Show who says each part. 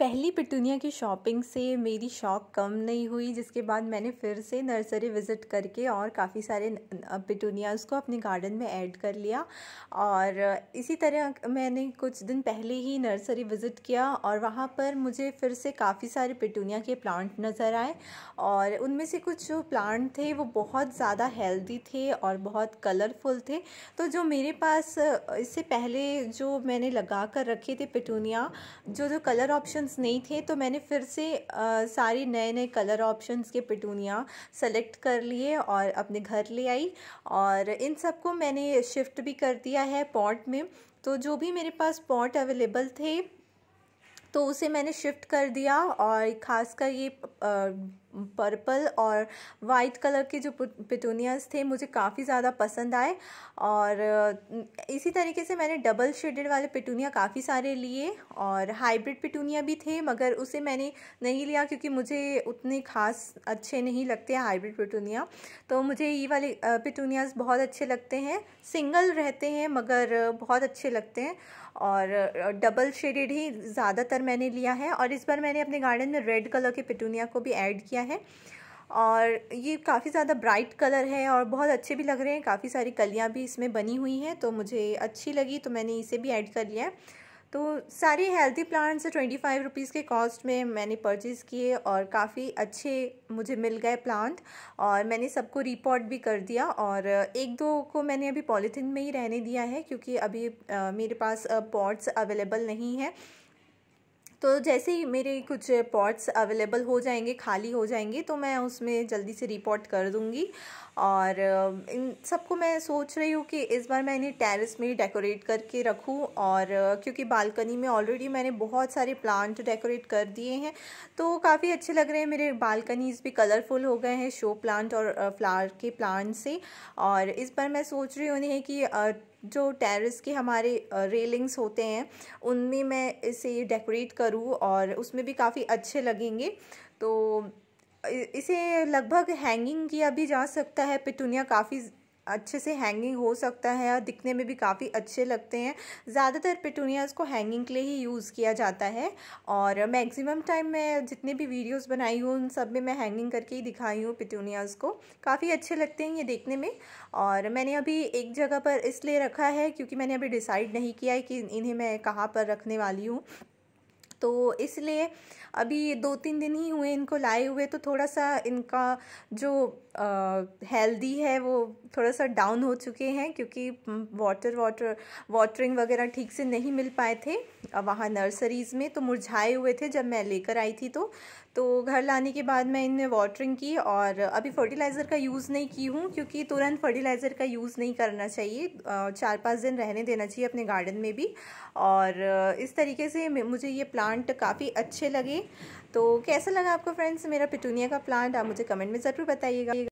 Speaker 1: पहली पिटूनिया की शॉपिंग से मेरी शौक कम नहीं हुई जिसके बाद मैंने फिर से नर्सरी विज़िट करके और काफ़ी सारे पिटूनियाज़ को अपने गार्डन में ऐड कर लिया और इसी तरह मैंने कुछ दिन पहले ही नर्सरी विज़िट किया और वहाँ पर मुझे फिर से काफ़ी सारे पिटूनिया के प्लांट नज़र आए और उनमें से कुछ जो प्लांट थे वो बहुत ज़्यादा हेल्दी थे और बहुत कलरफुल थे तो जो मेरे पास इससे पहले जो मैंने लगा कर रखे थे पिटूनिया जो जो कलर ऑप्शन ऑप्शंस नहीं थे तो मैंने फिर से आ, सारे नए नए कलर ऑप्शंस के पिटूनिया सेलेक्ट कर लिए और अपने घर ले आई और इन सबको मैंने शिफ्ट भी कर दिया है पॉट में तो जो भी मेरे पास पॉट अवेलेबल थे तो उसे मैंने शिफ्ट कर दिया और ख़ासकर ये आ, पर्पल और वाइट कलर के जो पिटूनियाज थे मुझे काफ़ी ज़्यादा पसंद आए और इसी तरीके से मैंने डबल शेडेड वाले पिटूनिया काफ़ी सारे लिए और हाइब्रिड पिटूनिया भी थे मगर उसे मैंने नहीं लिया क्योंकि मुझे उतने खास अच्छे नहीं लगते हाइब्रिड पिटूनिया तो मुझे ये वाले पिटूनियाज बहुत अच्छे लगते हैं सिंगल रहते हैं मगर बहुत अच्छे लगते हैं और डबल शेडेड ही ज़्यादातर मैंने लिया है और इस बार मैंने अपने गार्डन में रेड कलर के पिटूनिया को भी ऐड किया है और ये काफ़ी ज़्यादा ब्राइट कलर है और बहुत अच्छे भी लग रहे हैं काफ़ी सारी कलियाँ भी इसमें बनी हुई हैं तो मुझे अच्छी लगी तो मैंने इसे भी ऐड कर लिया है तो सारे healthy plants twenty five rupees के कॉस्ट में मैंने परचेज़ किए और काफ़ी अच्छे मुझे मिल गए प्लांट और मैंने सबको रिपोर्ट भी कर दिया और एक दो को मैंने अभी पॉलीथीन में ही रहने दिया है क्योंकि अभी आ, मेरे पास पॉट्स अवेलेबल नहीं है तो जैसे ही मेरे कुछ पॉट्स अवेलेबल हो जाएंगे खाली हो जाएंगे तो मैं उसमें जल्दी से रिपोर्ट कर दूँगी और इन सबको मैं सोच रही हूँ कि इस बार मैं इन्हें टेरेस में डेकोरेट करके रखूँ और क्योंकि बालकनी में ऑलरेडी मैंने बहुत सारे प्लांट डेकोरेट कर दिए हैं तो काफ़ी अच्छे लग रहे हैं मेरे बालकनीज़ भी कलरफुल हो गए हैं शो प्लांट और फ्लावर के प्लांट से और इस बार मैं सोच रही हूँ उन्हें कि जो टेरेस के हमारे रेलिंग्स होते हैं उनमें मैं इसे डेकोरेट करूँ और उसमें भी काफ़ी अच्छे लगेंगे तो इसे लगभग हैंगिंग किया भी जा सकता है पिटूनिया काफ़ी अच्छे से हैंगिंग हो सकता है और दिखने में भी काफ़ी अच्छे लगते हैं ज़्यादातर पेटूनियाज़ को हैंगिंग के लिए ही यूज़ किया जाता है और मैक्सिमम टाइम मैं जितने भी वीडियोस बनाई हूँ उन सब में मैं हैंगिंग करके ही दिखाई हूँ पेटूनियाज़ को काफ़ी अच्छे लगते हैं ये देखने में और मैंने अभी एक जगह पर इसलिए रखा है क्योंकि मैंने अभी डिसाइड नहीं किया है कि इन्हें मैं कहाँ पर रखने वाली हूँ तो इसलिए अभी दो तीन दिन ही हुए इनको लाए हुए तो थोड़ा सा इनका जो हेल्दी है वो थोड़ा सा डाउन हो चुके हैं क्योंकि वाटर वाटर वाटरिंग वगैरह ठीक से नहीं मिल पाए थे वहाँ नर्सरीज़ में तो मुरझाए हुए थे जब मैं लेकर आई थी तो तो घर लाने के बाद मैं इनमें वाटरिंग की और अभी फर्टिलाइज़र का यूज़ नहीं की हूँ क्योंकि तुरंत फर्टिलाइज़र का यूज़ नहीं करना चाहिए चार पाँच दिन रहने देना चाहिए अपने गार्डन में भी और इस तरीके से मुझे ये प्लांट प्लांट काफ़ी अच्छे लगे तो कैसा लगा आपको फ्रेंड्स मेरा पिटूनिया का प्लांट आप मुझे कमेंट में ज़रूर बताइएगा